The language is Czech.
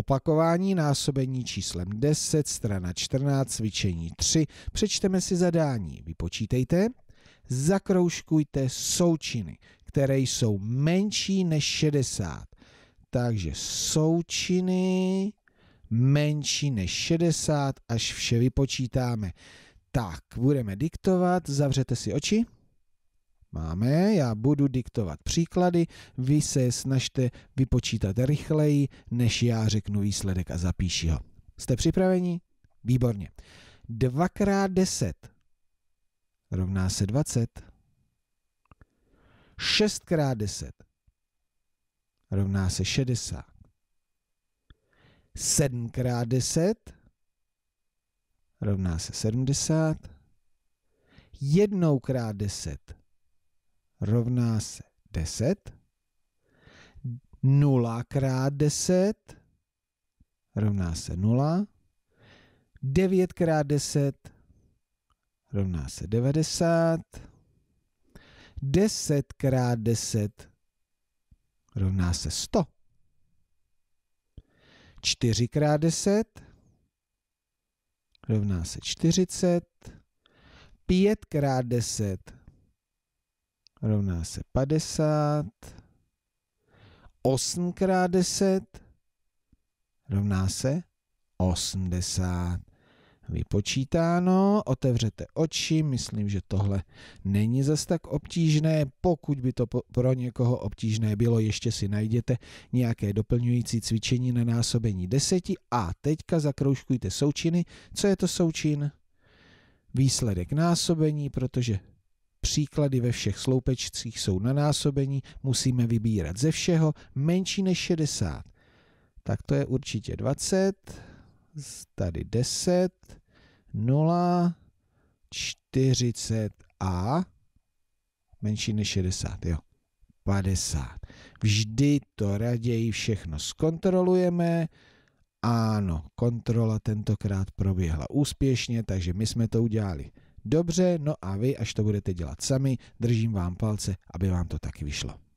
Opakování násobení číslem 10, strana 14, cvičení 3. Přečteme si zadání. Vypočítejte. Zakroužkujte součiny, které jsou menší než 60. Takže součiny menší než 60, až vše vypočítáme. Tak, budeme diktovat, zavřete si oči máme, já budu diktovat příklady, vy se snažte vypočítat rychleji, než já řeknu výsledek a zapíši ho. Jste připraveni? Výborně. 2 x 10 rovná se 20. 6 x 10 rovná se 60. 7 x 10 rovná se 70. 1 x 10 rovná se rovná se 10. 0 krát 10 rovná se 0. 9 krát 10 rovná se 90. 10 krát 10 rovná se 100. 4 krát 10 rovná se 40. 5 krát 10 rovná se rovná se 50. 8 krát 10 rovná se 80. Vypočítáno, otevřete oči, myslím, že tohle není zas tak obtížné. Pokud by to pro někoho obtížné bylo, ještě si najděte nějaké doplňující cvičení na násobení deseti a teďka zakroužkujte součiny. Co je to součin? Výsledek násobení, protože Příklady ve všech sloupečcích jsou na násobení, musíme vybírat ze všeho menší než 60. Tak to je určitě 20, tady 10, 0, 40 a menší než 60, jo, 50. Vždy to raději všechno zkontrolujeme, ano, kontrola tentokrát proběhla úspěšně, takže my jsme to udělali Dobře, no a vy, až to budete dělat sami, držím vám palce, aby vám to taky vyšlo.